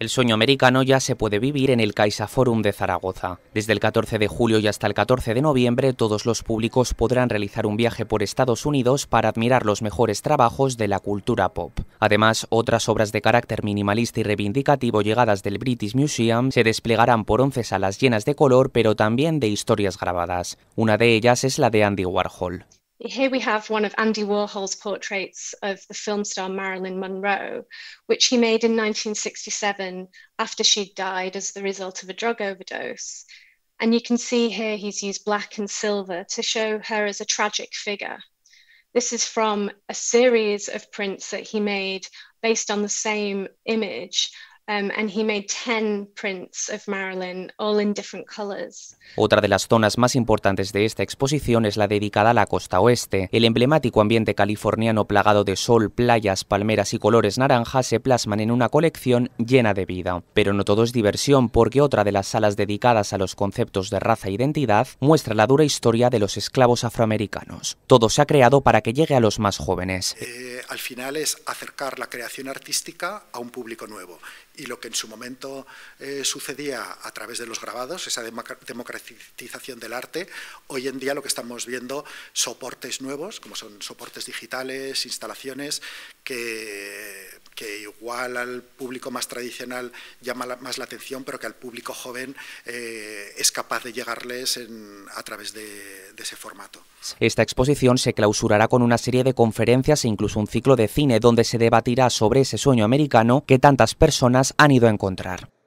El sueño americano ya se puede vivir en el Caixa Forum de Zaragoza. Desde el 14 de julio y hasta el 14 de noviembre, todos los públicos podrán realizar un viaje por Estados Unidos para admirar los mejores trabajos de la cultura pop. Además, otras obras de carácter minimalista y reivindicativo llegadas del British Museum se desplegarán por once salas llenas de color, pero también de historias grabadas. Una de ellas es la de Andy Warhol. Here we have one of Andy Warhol's portraits of the film star Marilyn Monroe, which he made in 1967 after she died as the result of a drug overdose. And you can see here he's used black and silver to show her as a tragic figure. This is from a series of prints that he made based on the same image Marilyn, Otra de las zonas más importantes de esta exposición es la dedicada a la costa oeste. El emblemático ambiente californiano plagado de sol, playas, palmeras y colores naranjas se plasman en una colección llena de vida. Pero no todo es diversión, porque otra de las salas dedicadas a los conceptos de raza e identidad muestra la dura historia de los esclavos afroamericanos. Todo se ha creado para que llegue a los más jóvenes. Eh, al final es acercar la creación artística a un público nuevo y lo que en su momento eh, sucedía a través de los grabados, esa democratización del arte, hoy en día lo que estamos viendo soportes nuevos, como son soportes digitales, instalaciones que que igual al público más tradicional llama más la atención, pero que al público joven eh, es capaz de llegarles a través de ese formato. Esta exposición se clausurará con una serie de conferencias e incluso un ciclo de cine donde se debatirá sobre ese sueño americano que tantas personas han ido a encontrar.